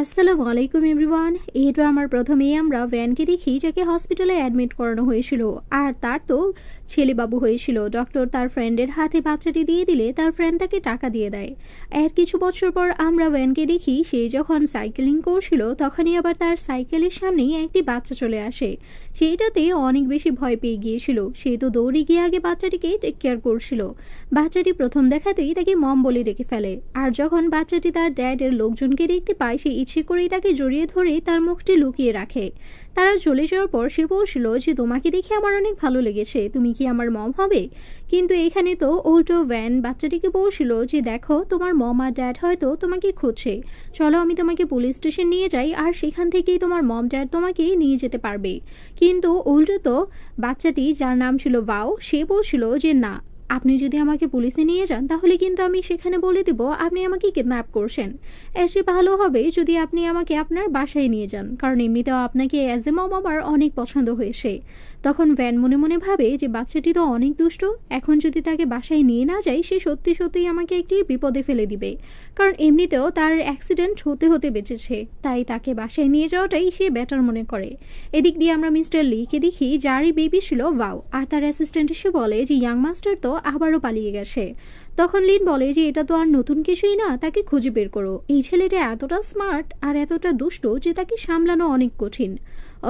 আসসালামু আলাইকুম এভরিওয়ান এই আমার প্রথমেই আমরা ভ্যানকে দেখি যাকে হসপিটালে অ্যাডমিট করানো হয়েছিল আর তার তো ছেলেবাবু হয়েছিল ডক্টর তার ফ্রেন্ডের হাতে বাচ্চাটি দিয়ে দিলে তার ফ্রেন্ড তাকে টাকা দিয়ে দেয় এর কিছু বছর পর আমরা ভ্যানকে দেখি সে যখন সাইকেলিং করছিল তখনই আবার তার সাইকেলের সামনেই একটি বাচ্চা চলে আসে সেইটাতে অনেক বেশি ভয় পেয়ে গিয়েছিল সে তো দৌড়ে গিয়ে আগে বাচ্চাটিকে টেক কেয়ার করছিল বাচ্চাটি প্রথম দেখাতেই তাকে মম বলে ডেকে ফেলে আর যখন বাচ্চাটি তার ড্যাডের লোকজনকে দেখতে পায় সে করেই তাকে জড়িয়ে ধরে তার মুখটি লুকিয়ে রাখে তারা চলে যাওয়ার পর সে বলছিল যে তোমাকে দেখে আমার অনেক ভালো লেগেছে তুমি কি আমার মম হবে কিন্তু এখানে তো উল্টো ভ্যান বাচ্চাটিকে বলছিল যে দেখো তোমার মম আর ড্যাড হয়তো তোমাকে খুঁজছে চলো আমি তোমাকে পুলিশ স্টেশন নিয়ে যাই আর সেখান থেকেই তোমার মম ড্যাড তোমাকে নিয়ে যেতে পারবে কিন্তু উল্টো তো বাচ্চাটি যার নাম ছিল বাউ সে বলছিল যে না আপনি যদি আমাকে পুলিশে নিয়ে যান তাহলে কিন্তু আমি সেখানে বলে দিব আপনি আমাকে কিডন্যাপ করছেন এসে ভালো হবে যদি আপনি আমাকে আপনার বাসায় নিয়ে যান কারণ এমনিতেও আপনাকে এ মম আমার অনেক পছন্দ হয়েছে তখন ভ্যান মনে মনে ভাবে যে বাচ্চাটি তো অনেক দুষ্ট এখন যদি তাকে বাসায় নিয়ে না যাই সে সত্যি সত্যিই আমাকে একটি বিপদে ফেলে দিবে কারণ এমনিতেও তার অ্যাক্সিডেন্ট হতে হতে বেঁচেছে তাই তাকে বাসায় নিয়ে যাওয়াটাই সে বেটার মনে করে এদিক দিয়ে আমরা মিস্টার লিকে দেখি যারই বেবি ছিল বাউ আর তার অ্যাসিস্ট্যান্ট এসে বলে যে ইয়াং মাস্টার তো আবারও পালিয়ে গেছে তখন লিন বলে যে এটা তো আর নতুন কিছুই না তাকে খুঁজে বের করো এই ছেলেটা এতটা স্মার্ট আর এতটা দুষ্ট যে তাকে সামলানো অনেক কঠিন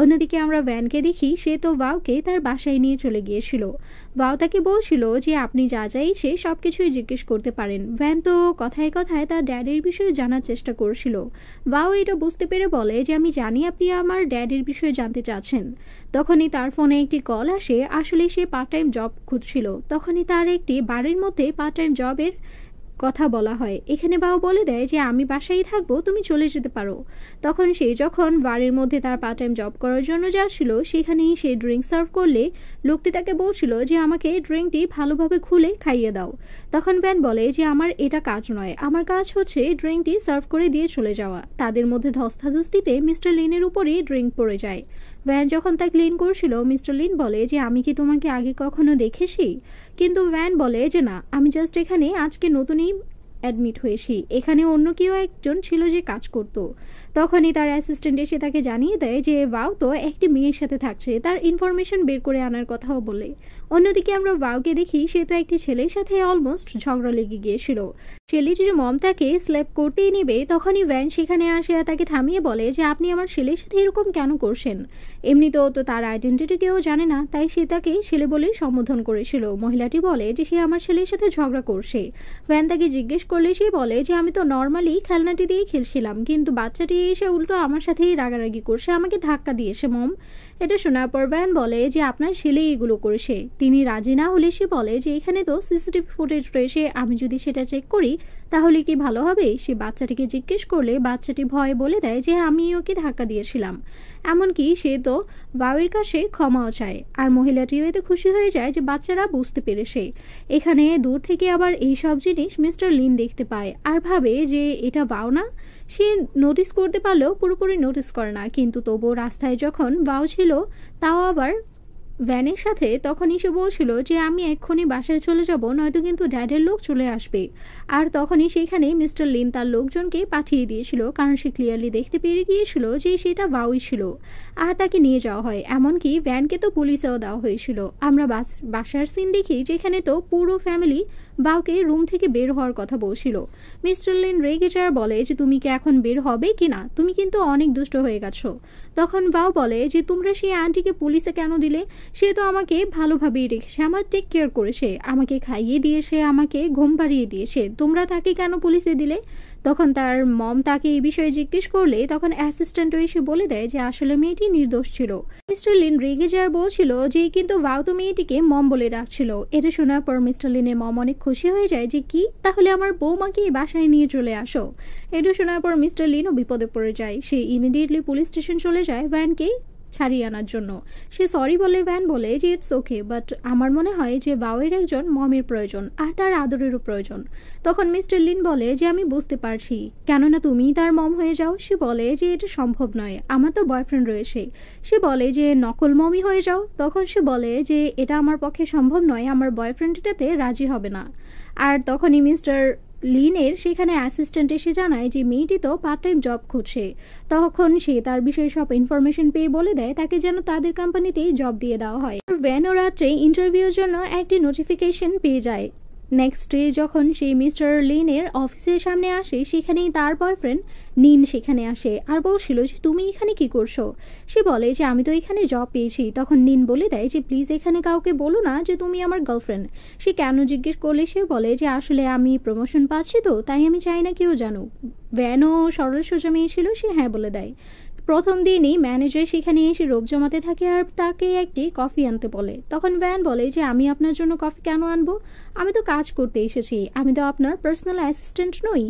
অন্যদিকে আমরা ভ্যানকে দেখি সে তো বাউকে তার বাসায় নিয়ে চলে গিয়েছিল বাউ তাকে বলছিল যে আপনি যা যাই সে সব কিছুই জিজ্ঞেস করতে পারেন ভ্যান তো কথায় কথায় তার ড্যাডির বিষয়ে জানার চেষ্টা করছিল বাউ এটা বুঝতে পেরে বলে যে আমি জানি আপনি আমার ড্যাডির বিষয়ে জানতে চাচ্ছেন তখনই তার ফোনে একটি কল আসে আসলে সে পার্ট টাইম জব খুঁজছিল তখনই তার একটি বাড়ির মধ্যে পার্ট টাইম জবের কথা বলা হয় এখানে বাবা বলে দেয় যে আমি বাসায় থাকবো তুমি চলে যেতে পারো তখন সে যখন বাড়ির মধ্যে তার পার্ট টাইম জব করার জন্য যাচ্ছিল সেখানেই সে ড্রিঙ্ক সার্ভ করলে লোকটি তাকে বলছিল যে আমাকে ড্রিঙ্কটি ভালোভাবে খুলে খাইয়ে দাও তখন ব্যান বলে যে আমার এটা কাজ নয় আমার কাজ হচ্ছে ড্রিঙ্কটি সার্ভ করে দিয়ে চলে যাওয়া তাদের মধ্যে ধস্তাধস্তিতে মিস্টার লিনের উপরেই ড্রিঙ্ক পড়ে যায় ভ্যান যখন তা ক্লিন করছিল মিস্টার লিন বলে যে আমি কি তোমাকে আগে কখনো দেখেছি কিন্তু ভ্যান বলে যে না আমি জাস্ট এখানে আজকে নতুনই অ্যাডমিট হয়েছি এখানে অন্য কেউ একজন ছিল যে কাজ করত তখনই তার অ্যাসিস্ট্যান্ট এসে তাকে জানিয়ে দেয় যে ভাও তো একটি মেয়ের সাথে থাকছে তার ইনফরমেশন বের করে আনার কথাও বলে অন্যদিকে আমরা ভাওকে দেখি সে তো একটি ছেলের সাথে অলমোস্ট ঝগড়া লেগে গিয়েছিল ছেলেটির মম তাকে স্ল্যাপ করতেই নেবে তখনই ভ্যান সেখানে আসে তাকে থামিয়ে বলে যে আপনি আমার ছেলের সাথে এরকম কেন করছেন এমনিতেও তো তার আইডেন্টিটি কেউ জানে না তাই সে তাকে ছেলে বলেই সম্বোধন করেছিল মহিলাটি বলে যে সে আমার ছেলের সাথে ঝগড়া করছে ভ্যান তাকে জিজ্ঞেস করলে সে বলে যে আমি তো নর্মালি খেলনাটি দিয়ে খেলছিলাম কিন্তু বাচ্চাটি এসে উল্টো আমার সাথেই রাগারাগি করছে আমাকে ধাক্কা দিয়েছে মম এটা শোনার পর ব্যান বলে যে আপনার ছেলে এগুলো করেছে তিনি রাজি না হলে সে বলে যে এখানে তো সিসিটিভি ফুটেজ রয়েছে আমি যদি সেটা চেক করি তাহলে কি ভালো হবে সে বাচ্চাটিকে জিজ্ঞেস করলে বাচ্চাটি ভয় বলে দেয় যে আমি ওকে ধাক্কা দিয়েছিলাম এমনকি সে তো বাউয়ের কাছে ক্ষমাও চায় আর মহিলাটিও এতে খুশি হয়ে যায় যে বাচ্চারা বুঝতে পেরেছে এখানে দূর থেকে আবার এই সব জিনিস মিস্টার লিন দেখতে পায় আর ভাবে যে এটা বাউ না সে নোটিস করতে পারলেও পুরোপুরি নোটিস করে না কিন্তু তবুও রাস্তায় যখন বাউ ছিল তাও আবার ভ্যানের সাথে তখন এসে বলছিল যে আমি এক্ষুনি বাসায় চলে যাব নয়তো কিন্তু ড্যাডের লোক চলে আসবে আর তখনই সেখানে মিস্টার লিন তার লোকজনকে পাঠিয়ে দিয়েছিল কারণ সে ক্লিয়ারলি দেখতে পেরে গিয়েছিল যে সেটা বাউই ছিল আর তাকে নিয়ে যাওয়া হয় এমনকি ভ্যানকে তো পুলিশেও দেওয়া হয়েছিল আমরা বাস বাসার সিন দেখি যেখানে তো পুরো ফ্যামিলি বাউকে রুম থেকে বের হওয়ার কথা বলছিল মিস্টার লিন রেগে যাওয়ার বলে যে তুমি কি এখন বের হবে কি না তুমি কিন্তু অনেক দুষ্ট হয়ে গেছো তখন বাউ বলে যে তোমরা সেই আন্টিকে পুলিশে কেন দিলে সে তো আমাকে ভালোভাবেই রেখেছে আমার টেক কেয়ার করেছে আমাকে খাইয়ে দিয়েছে আমাকে ঘুম পাড়িয়ে দিয়েছে তোমরা তাকে কেন পুলিশে দিলে তখন তার মম তাকে এই বিষয়ে জিজ্ঞেস করলে তখন অ্যাসিস্ট্যান্টও এসে বলে দেয় যে আসলে মেয়েটি নির্দোষ ছিল মিস্টার লিন রেগে যাওয়ার বলছিল যে কিন্তু ভাউত মেয়েটিকে মম বলে ডাকছিল এটা শোনার পর মিস্টার লিনের মম অনেক খুশি হয়ে যায় যে কি তাহলে আমার বৌমাকে এই বাসায় নিয়ে চলে আসো এটা শোনার পর মিস্টার লিনও বিপদে পড়ে যায় সে ইমিডিয়েটলি পুলিশ স্টেশন চলে যায় ভ্যানকে ছাড়িয়ে আনার জন্য সে সরি বলে ভ্যান বলে যে ইটস ওকে বাট আমার মনে হয় যে বাউয়ের একজন মমের প্রয়োজন আর তার আদরেরও প্রয়োজন তখন মিস্টার লিন বলে যে আমি বুঝতে পারছি কেননা তুমি তার মম হয়ে যাও সে বলে যে এটা সম্ভব নয় আমার তো বয়ফ্রেন্ড রয়েছে সে বলে যে নকল মমি হয়ে যাও তখন সে বলে যে এটা আমার পক্ষে সম্ভব নয় আমার বয়ফ্রেন্ড এটাতে রাজি হবে না আর তখনই মিস্টার লিনের সেখানে অ্যাসিস্ট্যান্ট এসে জানায় যে মেয়েটি তো পার্ট টাইম জব খুঁজছে তখন সে তার বিষয়ে সব ইনফরমেশন পেয়ে বলে দেয় তাকে যেন তাদের কোম্পানিতেই জব দিয়ে দেওয়া হয় ভ্যান ও রাত্রে ইন্টারভিউর জন্য একটি নোটিফিকেশন পেয়ে যায় নেক্সট ডে যখন সেই মিস্টার লিনের অফিসের সামনে আসে সেখানেই তার বয়ফ্রেন্ড নিন সেখানে আসে আর বলছিল যে তুমি এখানে কি করছো সে বলে যে আমি তো এখানে জব পেয়েছি তখন নিন বলে দেয় যে প্লিজ এখানে কাউকে বলো না যে তুমি আমার গার্লফ্রেন্ড সে কেন জিজ্ঞেস করলে সে বলে যে আসলে আমি প্রমোশন পাচ্ছি তো তাই আমি চাই না কেউ জানুক ভ্যানও সরল সোজা মেয়ে ছিল সে হ্যাঁ বলে দেয় প্রথম দিনই ম্যানেজার সেখানে এসে রোপ জমাতে থাকে আর তাকে একটি কফি আনতে বলে তখন ভ্যান বলে যে আমি আপনার জন্য কফি কেন আনবো আমি তো কাজ করতে এসেছি আমি তো আপনার পার্সোনাল অ্যাসিস্ট্যান্ট নই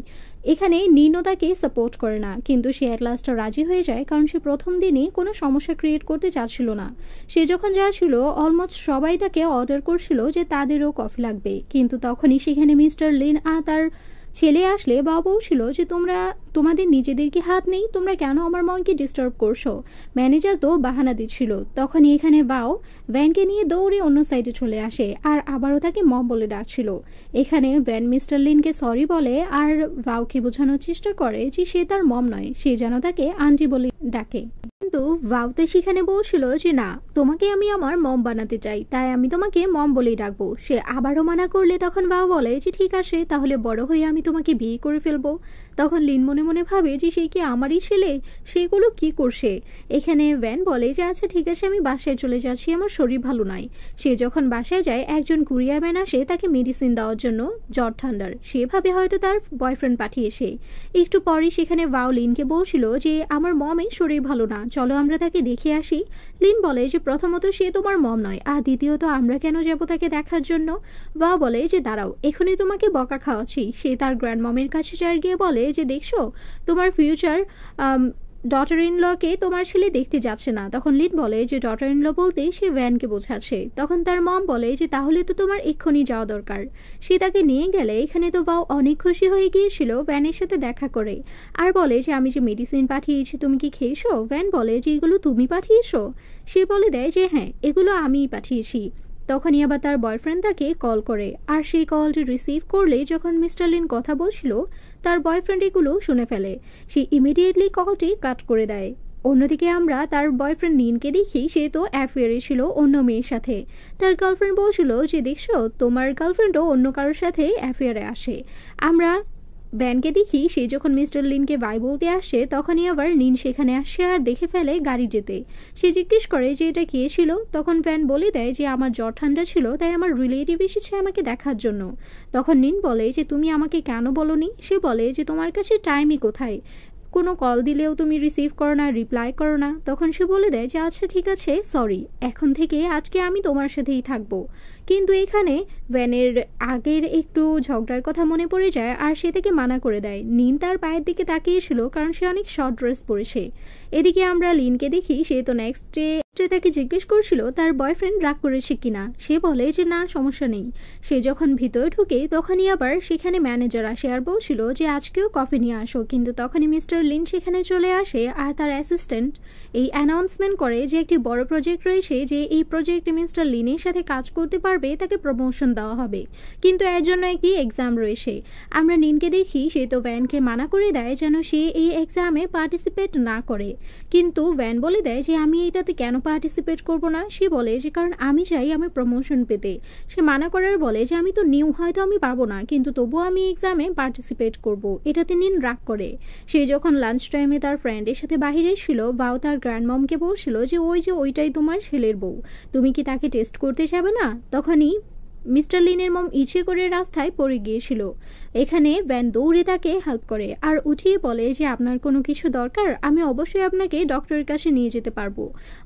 এখানে নিনো তাকে সাপোর্ট করে না কিন্তু সে এক লাস্টটা রাজি হয়ে যায় কারণ সে প্রথম দিনই কোনো সমস্যা ক্রিয়েট করতে চাচ্ছিল না সে যখন যাচ্ছিল অলমোস্ট সবাই তাকে অর্ডার করছিল যে তাদেরও কফি লাগবে কিন্তু তখনই সেখানে মিস্টার লিন আর তার ছেলে আসলে বাবা বলছিল যে তোমরা তোমাদের নিজেদের কি হাত নেই তোমরা কেন আমার মনকে ডিস্টার্ব করছো ম্যানেজার তো বাহানা দিচ্ছিল তখন এখানে বাও ভ্যানকে নিয়ে দৌড়ে অন্য সাইডে চলে আসে আর আবারও তাকে মম বলে ডাকছিল এখানে ভ্যান মিস্টার লিনকে সরি বলে আর বাউকে বোঝানোর চেষ্টা করে যে সে তার মম নয় সে যেন তাকে আন্টি বলে ডাকে কিন্তু বাউতে সেখানে বলছিল যে না তোমাকে আমি আমার মম বানাতে চাই তাই আমি তোমাকে মম বলেই ডাকবো সে আবারও মানা করলে তখন ভাও বলে যে ঠিক আছে তাহলে বড় হয়ে আমি তোমাকে বিয়ে করে ফেলবো তখন লিন মনে মনে ভাবে যে সে কি আমারই ছেলে সেগুলো কি করছে এখানে ভ্যান বলে যে আচ্ছা ঠিক আছে আমি বাসায় চলে যাচ্ছি আমার শরীর ভালো নয় সে যখন বাসায় যায় একজন কুরিয়া ভ্যান আসে তাকে মেডিসিন দেওয়ার জন্য জ্বর ঠান্ডার সেভাবে হয়তো তার বয়ফ্রেন্ড পাঠিয়েছে একটু পরে সেখানে ভাও লিনকে বলছিল যে আমার মমের শরীর ভালো না চলো আমরা তাকে দেখে আসি লিন বলে যে প্রথমত সে তোমার মম নয় আর দ্বিতীয়ত আমরা কেন যাব তাকে দেখার জন্য বা বলে যে দাঁড়াও এখনই তোমাকে বকা খাওয়াচ্ছি সে তার গ্র্যান্ডমমের কাছে যায় গিয়ে বলে যে দেখছো তোমার ফিউচার ডটার ইন লকে তোমার ছেলে দেখতে যাচ্ছে না তখন লিড বলে যে ডটার ইন ল বলতে সে ভ্যানকে বোঝাচ্ছে তখন তার মম বলে যে তাহলে তো তোমার এক্ষুনি যাওয়া দরকার সে তাকে নিয়ে গেলে এখানে তো বাউ অনেক খুশি হয়ে গিয়েছিল ভ্যানের সাথে দেখা করে আর বলে যে আমি যে মেডিসিন পাঠিয়েছি তুমি কি খেয়েছো ভ্যান বলে যে এগুলো তুমি পাঠিয়েছো সে বলে দেয় যে হ্যাঁ এগুলো আমিই পাঠিয়েছি তখনই আবার তার বয়ফ্রেন্ড তাকে কল করে আর সেই কলটি রিসিভ করলে যখন মিস্টার লিন কথা বলছিল তার বয়ফ্রেন্ড এগুলো শুনে ফেলে সে ইমিডিয়েটলি কলটি কাট করে দেয় অন্যদিকে আমরা তার বয়ফ্রেন্ড নিনকে দেখি সে তো অ্যাফেয়ারে ছিল অন্য মেয়ের সাথে তার গার্লফ্রেন্ড বলছিল যে দেখছো তোমার গার্লফ্রেন্ডও অন্য কারোর সাথে অ্যাফেয়ারে আসে আমরা ব্যানকে দেখি সে যখন মিস্টার লিনকে বাই বলতে আসে তখনই আবার নিন সেখানে আসে আর দেখে ফেলে গাড়ি যেতে সে জিজ্ঞেস করে যে এটা কে ছিল তখন ব্যান বলে দেয় যে আমার জ্বর ঠান্ডা ছিল তাই আমার রিলেটিভ এসেছে আমাকে দেখার জন্য তখন নিন বলে যে তুমি আমাকে কেন বলনি সে বলে যে তোমার কাছে টাইমই কোথায় কোনো কল দিলেও তুমি রিসিভ করো না রিপ্লাই করো না তখন সে বলে দেয় যে আচ্ছা ঠিক আছে সরি এখন থেকে আজকে আমি তোমার সাথেই থাকবো কিন্তু এখানে ভ্যানের আগের একটু ঝগড়ার কথা মনে পড়ে যায় আর সে তাকে মানা করে দেয় নিন তার পায়ের দিকে তাকিয়েছিল কারণ সে অনেক শর্ট ড্রেস পরেছে এদিকে আমরা লিনকে দেখি সে তো নেক্সট ডে তাকে জিজ্ঞেস করছিল তার বয়ফ্রেন্ড রাগ করেছে কিনা সে বলে যে না সমস্যা নেই সে যখন ভিতরে ঢুকে তখনই আবার সেখানে ম্যানেজার আসে আর বলছিল যে আজকেও কফি নিয়ে আসো কিন্তু তখনই মিস্টার লিন সেখানে চলে আসে আর তার অ্যাসিস্ট্যান্ট এই অ্যানাউন্সমেন্ট করে যে একটি বড় প্রজেক্ট রয়েছে যে এই প্রজেক্টে মিস্টার লিনের সাথে কাজ করতে পারবে পারবে তাকে প্রমোশন দেওয়া হবে কিন্তু এর জন্য একটি এক্সাম রয়েছে আমরা নিনকে দেখি সে তো ভ্যানকে মানা করে দেয় যেন সে এই এক্সামে পার্টিসিপেট না করে কিন্তু ভ্যান বলে দেয় যে আমি এটাতে কেন পার্টিসিপেট করব না সে বলে যে কারণ আমি চাই আমি প্রমোশন পেতে সে মানা করার বলে যে আমি তো নিউ হয়তো আমি পাবো না কিন্তু তবুও আমি এক্সামে পার্টিসিপেট করব এটাতে নিন রাগ করে সে যখন লাঞ্চ টাইমে তার ফ্রেন্ডের সাথে বাহিরে ছিল বাউ তার গ্র্যান্ডমমকে বলছিল যে ওই যে ওইটাই তোমার ছেলের বউ তুমি কি তাকে টেস্ট করতে যাবে না তখন তখনই মিস্টার লিনের মম ইচ্ছে করে রাস্তায় পড়ে গিয়েছিল এখানে ব্যান দৌড়ে তাকে হেল্প করে আর উঠিয়ে বলে যে আপনার কোনো কিছু দরকার আমি অবশ্যই আপনাকে ডক্টরের কাছে নিয়ে যেতে পারবো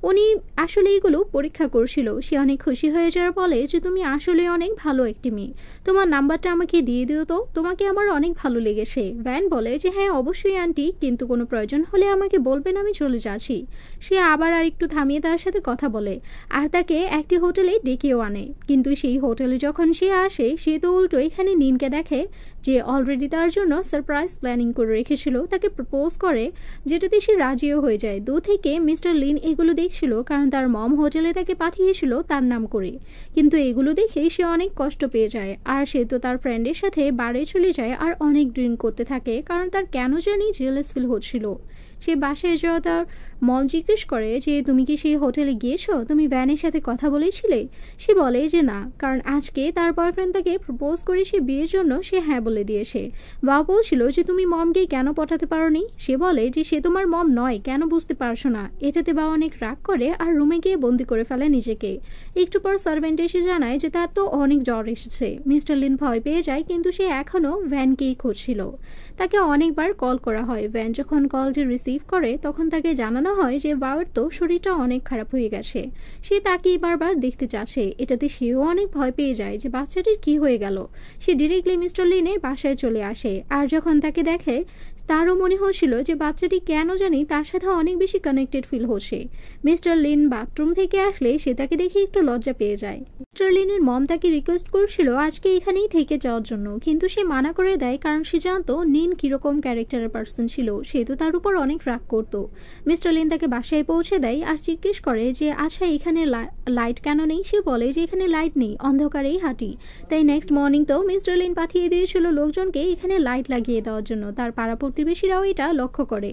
উনি আসলে এগুলো পরীক্ষা করছিল সে অনেক খুশি হয়ে যাওয়ার বলে যে তুমি আসলে অনেক ভালো একটি মেয়ে তোমার নাম্বারটা আমাকে দিয়ে দিও তো তোমাকে আমার অনেক ভালো লেগেছে ব্যান বলে যে হ্যাঁ অবশ্যই আন্টি কিন্তু কোনো প্রয়োজন হলে আমাকে বলবেন আমি চলে যাচ্ছি সে আবার আর একটু থামিয়ে তার সাথে কথা বলে আর তাকে একটি হোটেলে ডেকেও আনে কিন্তু সেই হোটেলে যখন সে আসে সে তো উল্টো এখানে নিনকে দেখে যে অলরেডি তার জন্য সারপ্রাইজ প্ল্যানিং করে রেখেছিল তাকে প্রপোজ করে যেটাতে সে রাজিও হয়ে যায় দু থেকে মিস্টার লিন এগুলো দেখছিল কারণ তার মম হোটেলে তাকে পাঠিয়েছিল তার নাম করে কিন্তু এগুলো দেখে সে অনেক কষ্ট পেয়ে যায় আর সে তো তার ফ্রেন্ডের সাথে বারে চলে যায় আর অনেক ড্রিঙ্ক করতে থাকে কারণ তার কেন জানি জেলেস ফিল হচ্ছিল সে বাসায় যাওয়া তার মন জিজ্ঞেস করে যে তুমি কি সেই হোটেলে গিয়েছো তুমি ভ্যানের সাথে কথা বলেছিলে সে বলে যে না কারণ আজকে তার বয়ফ্রেন্ড তাকে প্রপোজ করে সে বিয়ের জন্য সে হ্যাঁ বলে দিয়েছে বা বলছিল যে তুমি মমকে কেন পাঠাতে পারোনি সে বলে যে সে তোমার মম নয় কেন বুঝতে পারছো না এটাতে বা অনেক রাগ করে আর রুমে গিয়ে বন্দি করে ফেলে নিজেকে একটু পর সার্ভেন্ট এসে জানায় যে তার তো অনেক জ্বর এসেছে মিস্টার লিন ভয় পেয়ে যায় কিন্তু সে এখনও ভ্যানকেই খুঁজছিল তাকে অনেকবার কল করা হয় ভ্যান যখন কলটি রিসিভ করে তখন তাকে জানানো হয় যে বাবার তো শরীরটা অনেক খারাপ হয়ে গেছে সে তাকেই বারবার দেখতে চাচ্ছে এটাতে সেও অনেক ভয় পেয়ে যায় যে বাচ্চাটির কি হয়ে গেল সে ডিরেক্টলি মিস্টার লিনের বাসায় চলে আসে আর যখন তাকে দেখে তারও মনে হয়েছিল যে বাচ্চাটি কেন জানি তার সাথে অনেক বেশি কানেক্টেড ফিল হচ্ছে মিস্টার লিন বাথরুম থেকে আসলে সে তাকে দেখে একটু লজ্জা পেয়ে যায় মিস্টার লিনের মম তাকে রিকোয়েস্ট করছিল আজকে এখানেই থেকে যাওয়ার জন্য কিন্তু সে মানা করে দেয় কারণ সে জানত নিন কিরকম ক্যারেক্টারের পার্সন ছিল সে তো তার উপর অনেক রাগ করত মিস্টার লিন তাকে বাসায় পৌঁছে দেয় আর জিজ্ঞেস করে যে আচ্ছা এখানে লাইট কেন নেই সে বলে যে এখানে লাইট নেই অন্ধকারেই হাঁটি তাই নেক্সট মর্নিং তো মিস্টার লিন পাঠিয়ে দিয়েছিল লোকজনকে এখানে লাইট লাগিয়ে দেওয়ার জন্য তার পাড়াপুর প্রতিবেশীরাও এটা লক্ষ্য করে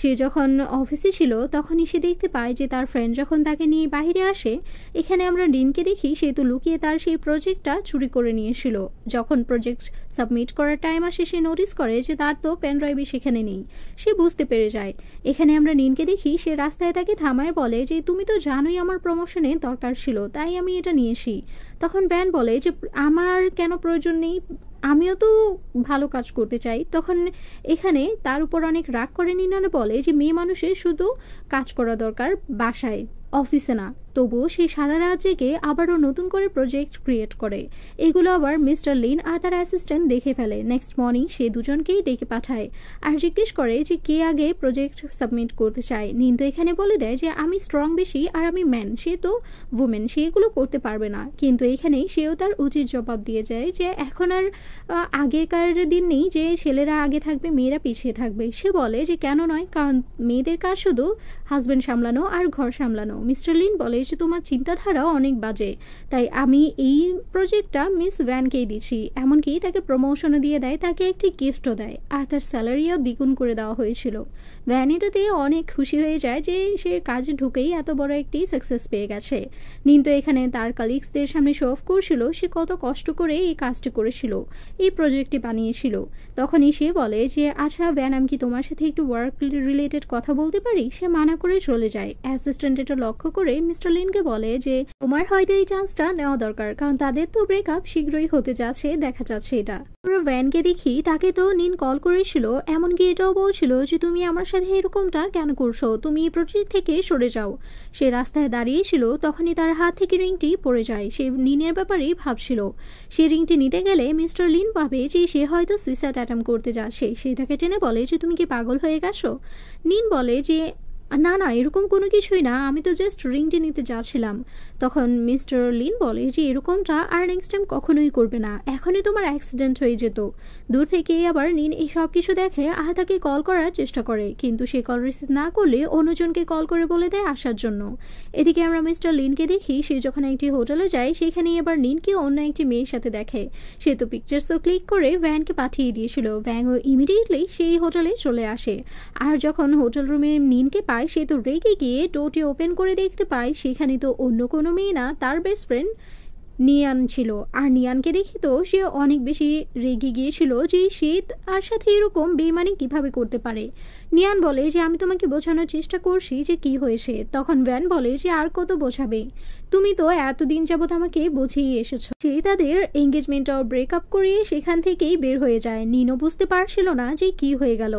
সে যখন অফিসে ছিল তখনই সে দেখতে পায় যে তার ফ্রেন্ড যখন তাকে নিয়ে বাইরে আসে এখানে আমরা ডিনকে দেখি সে তো লুকিয়ে তার সেই প্রজেক্টটা চুরি করে নিয়েছিল যখন প্রজেক্ট সাবমিট করার টাইম আসে সে নোটিস করে যে তার তো পেনড্রাইভই সেখানে নেই সে বুঝতে পেরে যায় এখানে আমরা নিনকে দেখি সে রাস্তায় তাকে থামায় বলে যে তুমি তো জানোই আমার প্রমোশনে দরকার ছিল তাই আমি এটা নিয়েছি তখন ব্যান বলে যে আমার কেন প্রয়োজন নেই আমিও তো ভালো কাজ করতে চাই তখন এখানে তার উপর অনেক রাগ করে নিনারা বলে যে মেয়ে মানুষের শুধু কাজ করা দরকার বাসায় অফিসে না তবুও সে সারা রাত জেগে আবারও নতুন করে প্রজেক্ট ক্রিয়েট করে এগুলো আবার মিস্টার লিন আর তার অ্যাসিস্ট্যান্ট দেখে ফেলে নেক্সট মর্নিং সে দুজনকেই ডেকে পাঠায় আর জিজ্ঞেস করে যে কে আগে প্রজেক্ট সাবমিট করতে চায় নিন তো এখানে বলে দেয় যে আমি স্ট্রং বেশি আর আমি ম্যান সে তো উমেন সে এগুলো করতে পারবে না কিন্তু এখানেই সেও তার উচিত জবাব দিয়ে যায় যে এখন আর আগেকার দিন নেই যে ছেলেরা আগে থাকবে মেয়েরা পিছিয়ে থাকবে সে বলে যে কেন নয় কারণ মেয়েদের কাজ শুধু হাজব্যান্ড সামলানো আর ঘর সামলানো মিস্টার লিন বলে বেশ তোমার চিন্তাধারাও অনেক বাজে তাই আমি এই প্রজেক্টটা মিস ভ্যানকেই দিচ্ছি এমনকি তাকে প্রমোশনও দিয়ে দেয় তাকে একটি গিফটও দেয় আর তার স্যালারিও দ্বিগুণ করে দেওয়া হয়েছিল ভ্যান এটাতে অনেক খুশি হয়ে যায় যে সে কাজে ঢুকেই এত বড় একটি সাকসেস পেয়ে গেছে নিন্তু এখানে তার কালিগসদের সামনে শো অফ করছিল সে কত কষ্ট করে এই কাজটি করেছিল এই প্রজেক্টটি বানিয়েছিল তখনই সে বলে যে আচ্ছা ভ্যান আমি কি তোমার সাথে একটু ওয়ার্ক রিলেটেড কথা বলতে পারি সে মানা করে চলে যায় অ্যাসিস্ট্যান্ট এটা লক্ষ্য করে মিস্টার জ্যাকুলিনকে বলে যে তোমার হয়তো এই চান্সটা নেওয়া দরকার কারণ তাদের তো ব্রেকআপ শীঘ্রই হতে যাচ্ছে দেখা যাচ্ছে এটা ভ্যানকে দেখি তাকে তো নিন কল করেছিল এমনকি এটাও বলছিল যে তুমি আমার সাথে এরকমটা কেন করছো তুমি প্রচুর থেকে সরে যাও সে রাস্তায় দাঁড়িয়েছিল তখনই তার হাত থেকে রিংটি পড়ে যায় সে নিনের ব্যাপারেই ভাবছিল সে রিংটি নিতে গেলে মিস্টার লিন ভাবে যে সে হয়তো সুইসাইড অ্যাটাম্প করতে যাচ্ছে সে তাকে টেনে বলে যে তুমি কি পাগল হয়ে গেছো নিন বলে যে না না এরকম কোনো কিছুই না আমি তো জাস্ট রিংটি নিতে যাচ্ছিলাম তখন মিস্টার লিন বলে যে এরকমটা আর নেক্সট টাইম কখনোই করবে না এখনই তোমার অ্যাক্সিডেন্ট হয়ে যেত দূর থেকে আবার নিন এই সব কিছু দেখে আহাতাকে কল করার চেষ্টা করে কিন্তু সে কল রিসিভ না করলে অন্যজনকে কল করে বলে দেয় আসার জন্য এদিকে আমরা মিস্টার লিনকে দেখি সে যখন একটি হোটেলে যায় সেখানে এবার নিনকে অন্য একটি মেয়ের সাথে দেখে সে তো পিকচার্সও ক্লিক করে ভ্যানকে পাঠিয়ে দিয়েছিল ভ্যানও ইমিডিয়েটলি সেই হোটেলে চলে আসে আর যখন হোটেল রুমে নিনকে পায় সে তো রেগে গিয়ে টোটি ওপেন করে দেখতে পায় সেখানে তো অন্য কোনো মেয়ে না তার বেস্ট ফ্রেন্ড নিয়ান ছিল আর নিয়ানকে দেখে তো সে অনেক বেশি রেগে গিয়েছিল যে সে তার সাথে এরকম বেমানি কিভাবে করতে পারে নিয়ান বলে যে আমি তোমাকে বোঝানোর চেষ্টা করছি যে কি হয়েছে তখন ভ্যান বলে যে আর কত বোঝাবে তুমি তো এতদিন যাবৎ আমাকে বুঝিয়ে এসেছো সে তাদের এঙ্গেজমেন্ট আর ব্রেকআপ করিয়ে সেখান থেকেই বের হয়ে যায় নিনো বুঝতে পারছিল না যে কি হয়ে গেল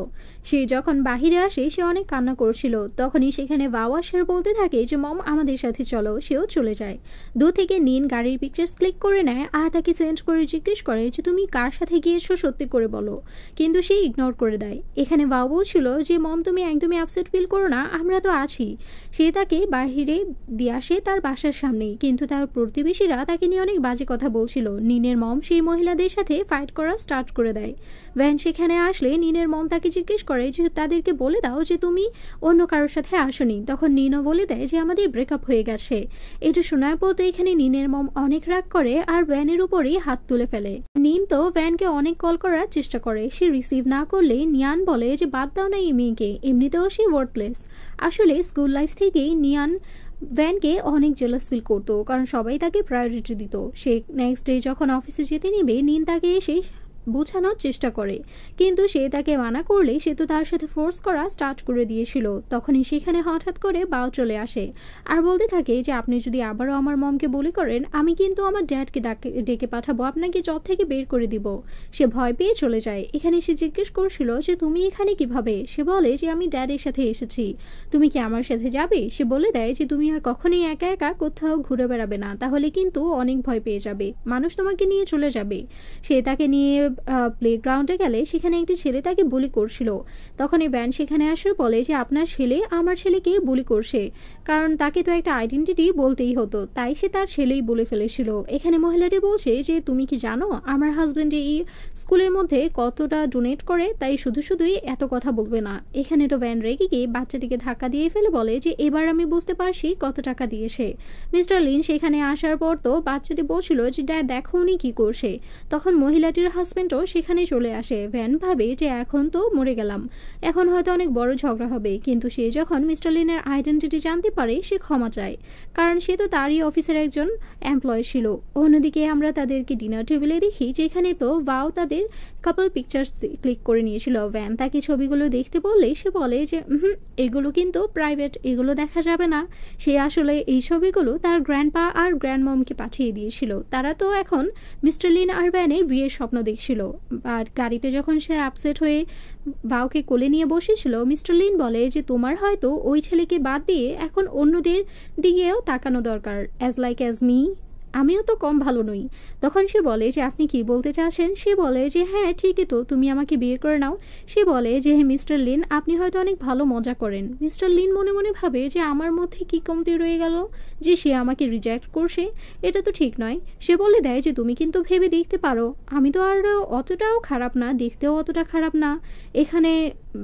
সে যখন বাহিরে আসে সে অনেক কান্না করছিল তখনই সেখানে সের বলতে থাকে যে মম আমাদের সাথে চলো সেও চলে যায় দু থেকে নিন গাড়ির পিকচার্স ক্লিক করে নেয় আর তাকে সেন্ড করে জিজ্ঞেস করে যে তুমি কার সাথে গিয়েছো সত্যি করে বলো কিন্তু সে ইগনোর করে দেয় এখানে বাবাও ছিল যে মম তুমি একদমই আপসেট ফিল করো না আমরা তো আছি সে তাকে বাহিরে দিয়ে আসে তার বাসার সামনেই কিন্তু তার প্রতিবেশীরা তাকে নিয়ে অনেক বাজে কথা বলছিল নিনের মম সেই মহিলাদের সাথে ফাইট করা স্টার্ট করে দেয় ভ্যান সেখানে আসলে নিনের মম তাকে জিজ্ঞেস করে যে তাদেরকে বলে দাও যে তুমি অন্য কারোর সাথে আসনি তখন নিনও বলে দেয় যে আমাদের ব্রেকআপ হয়ে গেছে এটা শোনার পর তো এখানে নিনের মম অনেক রাগ করে আর ভ্যানের উপরেই হাত তুলে ফেলে নিন তো ভ্যানকে অনেক কল করার চেষ্টা করে সে রিসিভ না করলে নিয়ান বলে যে বাদ দাও না এই মেয়েকে এমনিতেও সে ওয়ার্থলেস আসলে স্কুল লাইফ থেকেই নিয়ান ভ্যানকে অনেক জেলাস ফিল করতো কারণ সবাই তাকে প্রায়োরিটি দিত সে নেক্সট ডে যখন অফিসে যেতে নেবে নিন তাকে এসে বোঝানোর চেষ্টা করে কিন্তু সে তাকে মানা করলে সে তো তার সাথে ফোর্স করা স্টার্ট করে দিয়েছিল তখনই সেখানে হঠাৎ করে বাউ চলে আসে আর বলতে থাকে যে আপনি যদি আবারও আমার মমকে বলি করেন আমি কিন্তু আমার ড্যাডকে ডাকে ডেকে পাঠাবো আপনাকে জব থেকে বের করে দিব সে ভয় পেয়ে চলে যায় এখানে সে জিজ্ঞেস করছিল যে তুমি এখানে কিভাবে সে বলে যে আমি ড্যাডের সাথে এসেছি তুমি কি আমার সাথে যাবে সে বলে দেয় যে তুমি আর কখনোই একা একা কোথাও ঘুরে বেড়াবে না তাহলে কিন্তু অনেক ভয় পেয়ে যাবে মানুষ তোমাকে নিয়ে চলে যাবে সে তাকে নিয়ে প্লেগ্রাউন্ডে গেলে সেখানে একটি ছেলে তাকে বুলি করছিল তখন এই ব্যান সেখানে আসে বলে যে আপনার ছেলে আমার ছেলেকে বুলি করছে কারণ তাকে তো একটা আইডেন্টিটি বলতেই হতো তাই সে তার ছেলেই বলে ফেলেছিল এখানে মহিলাটি বলছে যে তুমি কি জানো আমার হাজব্যান্ড এই স্কুলের মধ্যে কতটা ডোনেট করে তাই শুধু শুধুই এত কথা বলবে না এখানে তো ব্যান রেগে গিয়ে বাচ্চাটিকে ধাক্কা দিয়ে ফেলে বলে যে এবার আমি বুঝতে পারছি কত টাকা দিয়েছে মিস্টার লিন সেখানে আসার পর তো বাচ্চাটি বলছিল যে ড্যাড দেখো উনি কি করছে তখন মহিলাটির হাজব্যান্ড সিদ্ধান্ত সেখানে চলে আসে ভ্যান ভাবে যে এখন তো মরে গেলাম এখন হয়তো অনেক বড় ঝগড়া হবে কিন্তু সে যখন মিস্টার লিনের আইডেন্টিটি জানতে পারে সে ক্ষমা চায় কারণ সে তো তারই অফিসের একজন এমপ্লয় ছিল অন্যদিকে আমরা তাদেরকে ডিনার টেবিলে দেখি যেখানে তো ভাও তাদের কাপল পিকচার্স ক্লিক করে নিয়েছিল ভ্যান তাকে ছবিগুলো দেখতে বললে সে বলে যে হুম এগুলো কিন্তু প্রাইভেট এগুলো দেখা যাবে না সে আসলে এই ছবিগুলো তার গ্র্যান্ডপা আর গ্র্যান্ড মমকে পাঠিয়ে দিয়েছিল তারা তো এখন মিস্টার লিন আর ভ্যানের বিয়ের স্বপ্ন দেখছিল আর গাড়িতে যখন সে আপসেট হয়ে ভাওকে কোলে নিয়ে বসেছিল মিস্টার লিন বলে যে তোমার হয়তো ওই ছেলেকে বাদ দিয়ে এখন অন্যদের দিকেও তাকানো দরকার অ্যাজ লাইক অ্যাজ মি আমিও তো কম ভালো নই তখন সে বলে যে আপনি কি বলতে চাচ্ছেন সে বলে যে হ্যাঁ ঠিকই তো তুমি আমাকে বিয়ে করে নাও সে বলে যে হ্যাঁ মিস্টার লিন আপনি হয়তো অনেক ভালো মজা করেন মিস্টার লিন মনে মনে ভাবে যে আমার মধ্যে কি কমতি রয়ে গেল যে সে আমাকে রিজেক্ট করছে এটা তো ঠিক নয় সে বলে দেয় যে তুমি কিন্তু ভেবে দেখতে পারো আমি তো আর অতটাও খারাপ না দেখতেও অতটা খারাপ না এখানে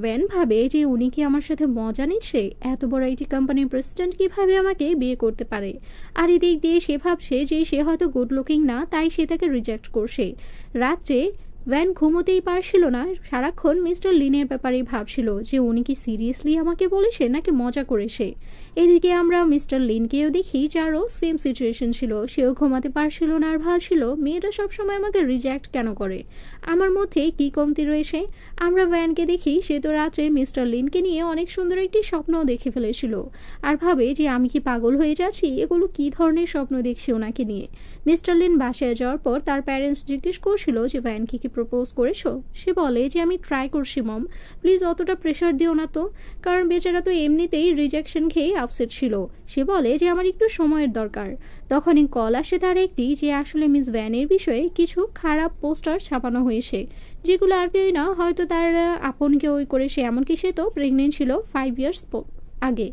ভ্যান ভাবে যে উনি কি আমার সাথে মজা নিচ্ছে এত বড় আইটি কোম্পানির প্রেসিডেন্ট কিভাবে আমাকে বিয়ে করতে পারে আর এদিক দিয়ে সে ভাবছে যে সে হয়তো গুড লুকিং না তাই সে তাকে রিজেক্ট করছে রাত্রে ভ্যান ঘুমোতেই পারছিল না সারাক্ষণ মিস্টার লিনের ব্যাপারেই ভাবছিল যে উনি কি সিরিয়াসলি আমাকে বলেছে নাকি মজা করেছে এদিকে আমরা মিস্টার লিনকেও দেখি যারও সেম সিচুয়েশন ছিল সেও ঘুমাতে পারছিল না আর ভাবছিল মেয়েটা সবসময় আমাকে রিজেক্ট কেন করে আমার মধ্যে কি কমতি রয়েছে আমরা ভ্যানকে দেখি সে তো রাত্রে মিস্টার লিনকে নিয়ে অনেক সুন্দর একটি স্বপ্নও দেখে ফেলেছিল আর ভাবে যে আমি কি পাগল হয়ে যাচ্ছি এগুলো কি ধরনের স্বপ্ন দেখছি ওনাকে নিয়ে মিস্টার লিন বাসায় যাওয়ার পর তার প্যারেন্টস জিজ্ঞেস করছিল যে ভ্যানকে কি প্রপোজ করেছো সে বলে যে আমি ট্রাই করছি মম প্লিজ অতটা প্রেশার দিও না তো কারণ বেচারা তো এমনিতেই রিজেকশন খেয়ে আপসেট ছিল সে বলে যে আমার একটু সময়ের দরকার তখনই কল আসে তার একটি যে আসলে মিস ভ্যানের বিষয়ে কিছু খারাপ পোস্টার ছাপানো হয়েছে যেগুলো আর কেউ না হয়তো তার আপনকে ওই করে সে এমনকি সে তো প্রেগনেন্ট ছিল ফাইভ ইয়ার্স আগে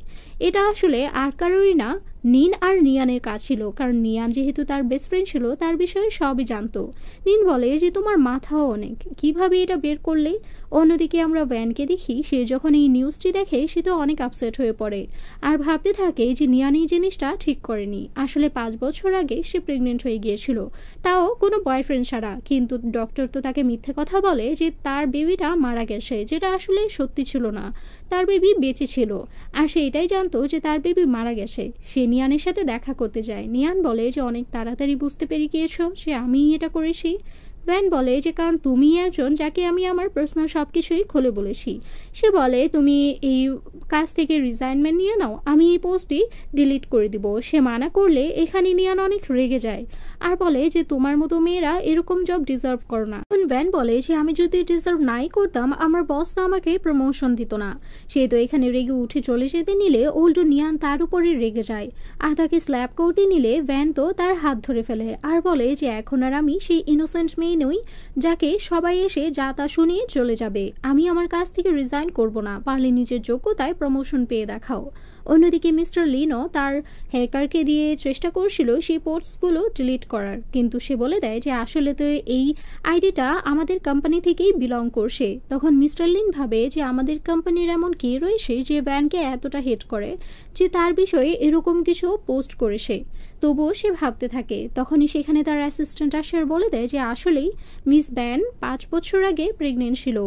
এটা আসলে আর কারোরই না নিন আর নিয়ানের কাজ ছিল কারণ নিয়ান যেহেতু তার বেস্ট ফ্রেন্ড ছিল তার বিষয়ে সবই জানতো নিন বলে যে তোমার মাথাও অনেক কিভাবে এটা বের করলে অন্যদিকে আমরা ভ্যানকে দেখি সে যখন এই নিউজটি দেখে সে তো অনেক আপসেট হয়ে পড়ে আর ভাবতে থাকে যে নিয়ান এই জিনিসটা ঠিক করেনি আসলে পাঁচ বছর আগে সে প্রেগনেন্ট হয়ে গিয়েছিল তাও কোনো বয়ফ্রেন্ড ছাড়া কিন্তু ডক্টর তো তাকে মিথ্যে কথা বলে যে তার বেবিটা মারা গেছে যেটা আসলে সত্যি ছিল না তার বেবি বেঁচে ছিল আর সে এটাই জানত জানতো যে তার বেবি মারা গেছে সে নিয়ানের সাথে দেখা করতে যায় নিয়ান বলে যে অনেক তাড়াতাড়ি বুঝতে পেরে গিয়েছ যে আমিই এটা করেছি ভ্যান বলে যে কারণ তুমি একজন যাকে আমি আমার পার্সোনাল সব কিছুই খুলে বলেছি সে বলে তুমি এই কাজ থেকে রিজাইনমেন্ট নিয়ে নাও আমি এই পোস্টটি ডিলিট করে দিব সে মানা করলে এখানে নিয়ান অনেক রেগে যায় আর বলে যে তোমার মতো মেয়েরা এরকম জব ডিজার্ভ করো না এখন ভ্যান বলে যে আমি যদি ডিজার্ভ নাই করতাম আমার বস তো আমাকে প্রমোশন দিত না সে তো এখানে রেগে উঠে চলে যেতে নিলে ওল্ড নিয়ান তার উপরে রেগে যায় আর তাকে স্ল্যাপ করতে নিলে ভ্যান তো তার হাত ধরে ফেলে আর বলে যে এখন আর আমি সেই ইনোসেন্ট মেয়ে মেয়ে নই যাকে সবাই এসে যা তা শুনিয়ে চলে যাবে আমি আমার কাছ থেকে রিজাইন করব না পারলে নিজের যোগ্যতায় প্রমোশন পেয়ে দেখাও অন্যদিকে মিস্টার লিনও তার হ্যাকারকে দিয়ে চেষ্টা করছিল সেই পোস্টগুলো ডিলিট করার কিন্তু সে বলে দেয় যে আসলে তো এই আইডিটা আমাদের কোম্পানি থেকেই বিলং করছে তখন মিস্টার লিন ভাবে যে আমাদের কোম্পানির এমন কে রয়েছে যে ব্যানকে এতটা হেট করে যে তার বিষয়ে এরকম কিছু পোস্ট করেছে তবুও সে ভাবতে থাকে তখনই সেখানে তার অ্যাসিস্ট্যান্ট আসে আর বলে দেয় যে আসলেই মিস ব্যান পাঁচ বছর আগে প্রেগনেন্ট ছিল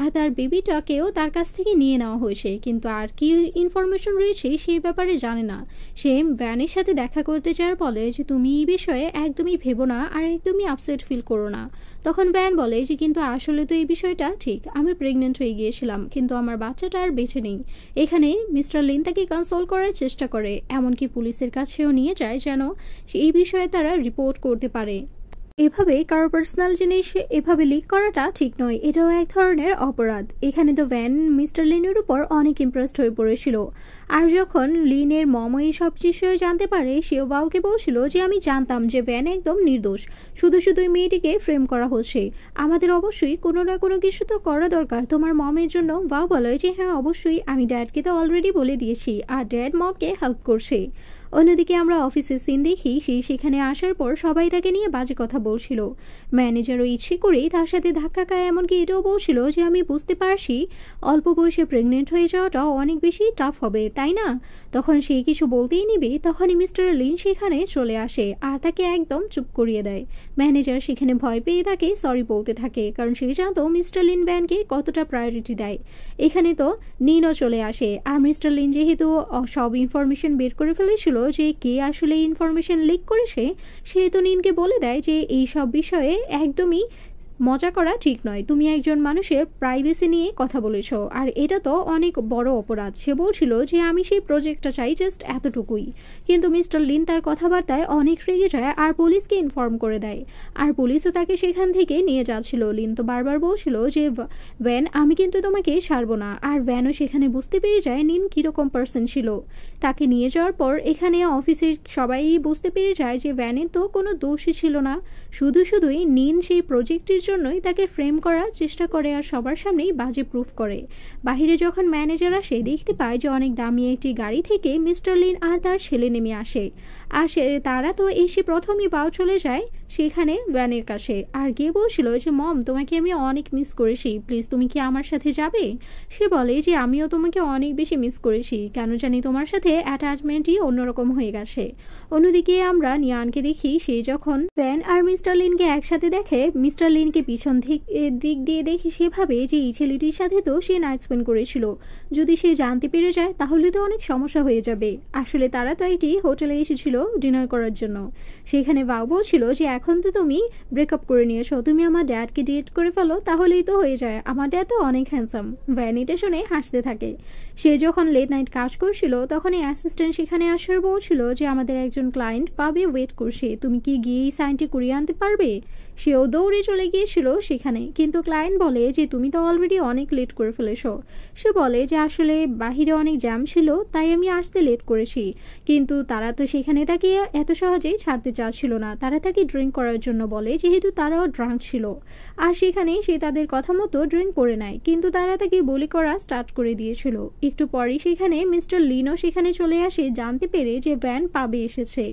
আর তার বেবিটাকেও তার কাছ থেকে নিয়ে নেওয়া হয়েছে কিন্তু আর কি ইনফরমেশন রয়েছে সেই ব্যাপারে জানে না সে ব্যানের সাথে দেখা করতে যাওয়ার বলে যে তুমি এই বিষয়ে একদমই ভেবো না আর একদমই আপসেট ফিল করো না তখন ব্যান বলে যে কিন্তু আসলে তো এই বিষয়টা ঠিক আমি প্রেগনেন্ট হয়ে গিয়েছিলাম কিন্তু আমার বাচ্চাটা আর বেঁচে নেই এখানে মিস্টার লিন তাকে কনসোল করার চেষ্টা করে এমনকি পুলিশের কাছেও নিয়ে যায় যেন সে এই বিষয়ে তারা রিপোর্ট করতে পারে এভাবে কারো পার্সোনাল জিনিস এভাবে লিক করাটা ঠিক নয় এটাও এক ধরনের অপরাধ এখানে তো ভ্যান মিস্টার লিনের উপর অনেক ইম্প্রেসড হয়ে পড়েছিল আর যখন লিনের মম এই সব বিষয়ে জানতে পারে সেও বাউকে বলছিল যে আমি জানতাম যে ভ্যান একদম নির্দোষ শুধু শুধু মেয়েটিকে ফ্রেম করা হচ্ছে আমাদের অবশ্যই কোনো না কোনো কিছু তো করা দরকার তোমার মমের জন্য বাউ বলে যে হ্যাঁ অবশ্যই আমি ড্যাডকে তো অলরেডি বলে দিয়েছি আর ড্যাড মমকে হেল্প করছে অন্যদিকে আমরা অফিসের সিন দেখি সে সেখানে আসার পর সবাই তাকে নিয়ে বাজে কথা বলছিল ম্যানেজারও ইচ্ছে করেই তার সাথে ধাক্কা খায় এমনকি এটাও বলছিল যে আমি বুঝতে পারছি অল্প বয়সে প্রেগনেন্ট হয়ে যাওয়াটা অনেক বেশি টাফ হবে তাই না তখন সে কিছু বলতেই নিবে তখনই মিস্টার লিন সেখানে চলে আসে আর তাকে একদম চুপ করিয়ে দেয় ম্যানেজার সেখানে ভয় পেয়ে তাকে সরি বলতে থাকে কারণ সে জানত মিস্টার লিন ব্যানকে কতটা প্রায়োরিটি দেয় এখানে তো নিনও চলে আসে আর মিস্টার লিন যেহেতু সব ইনফরমেশন বের করে ফেলেছিল যে কে আসলে ইনফরমেশন লিক করেছে সে তো নিনকে বলে দেয় যে এই সব বিষয়ে একদমই মজা করা ঠিক নয় তুমি একজন মানুষের প্রাইভেসি নিয়ে কথা বলেছ আর এটা তো অনেক বড় অপরাধ সে বলছিল যে আমি সেই প্রজেক্টটা চাই জাস্ট এতটুকুই কিন্তু মিস্টার লিন তার কথাবার্তায় অনেক রেগে যায় আর পুলিশকে ইনফর্ম করে দেয় আর পুলিশও তাকে সেখান থেকে নিয়ে যাচ্ছিল লিন তো বারবার বলছিল যে ভ্যান আমি কিন্তু তোমাকে সারব না আর ভ্যানও সেখানে বুঝতে পেরে যায় নিন কীরকম পার্সন ছিল তাকে নিয়ে যাওয়ার পর এখানে অফিসের সবাই বুঝতে পেরে যায় যে ভ্যানের তো কোনো দোষই ছিল না শুধু শুধুই নিন সেই প্রজেক্টের জন্যই তাকে ফ্রেম করার চেষ্টা করে আর সবার সামনেই বাজে প্রুফ করে বাহিরে যখন ম্যানেজার আসে দেখতে পায় যে অনেক দামি একটি গাড়ি থেকে মিস্টার লিন আর তার ছেলে নেমে আসে আর সে তারা তো এসে প্রথমেই পাও চলে যায় সেখানে ভ্যানের কাছে আর গিয়ে বলছিল যে মম তোমাকে আমি অনেক মিস করেছি প্লিজ তুমি কি আমার সাথে যাবে সে বলে যে আমিও তোমাকে অনেক বেশি মিস করেছি কেন জানি তোমার সাথে অ্যাটাচমেন্টই অন্যরকম হয়ে গেছে অন্যদিকে আমরা নিয়ানকে দেখি সে যখন ফ্যান আর মিস্টার লিনকে একসাথে দেখে মিস্টার লিনকে পিছন দিক দিয়ে দেখি সেভাবে যে এই ছেলেটির সাথে তো সে নাইট স্পেন্ড করেছিল যদি সে জানতে পেরে যায় তাহলে তো অনেক সমস্যা হয়ে যাবে আসলে তারা তো এটি হোটেলে এসেছিল ডিনার করার জন্য সেখানে বাবা বলছিল যে এখন তো তুমি ব্রেকআপ করে নিয়েছো তুমি আমার ড্যাডকে ডিট করে ফেলো তাহলেই তো হয়ে যায় আমার ড্যাড তো অনেক হ্যান্ডসাম ভ্যানিটা শুনে হাসতে থাকে সে যখন লেট নাইট কাজ করছিল তখন এই অ্যাসিস্ট্যান্ট সেখানে আসার বলছিল যে আমাদের একজন ক্লায়েন্ট পাবে ওয়েট করছে তুমি কি গিয়ে সাইনটি করিয়ে আনতে পারবে সেও দৌড়ে চলে গিয়েছিল সেখানে কিন্তু ক্লায়েন্ট বলে যে তুমি তো অলরেডি অনেক লেট করে ফেলেছ সে বলে যে আসলে বাহিরে অনেক জ্যাম ছিল তাই আমি আসতে লেট করেছি কিন্তু তারা তো সেখানে তাকে এত সহজেই ছাড়তে চাচ্ছিল না তারা তাকে ড্রিঙ্ক করার জন্য বলে যেহেতু তারাও ড্রাঙ্ক ছিল আর সেখানে সে তাদের কথা মতো ড্রিঙ্ক করে নেয় কিন্তু তারা তাকে বলি করা স্টার্ট করে দিয়েছিল একটু পরেই সেখানে মিস্টার লিনও সেখানে চলে আসে জানতে পেরে যে ভ্যান পাবে এসেছে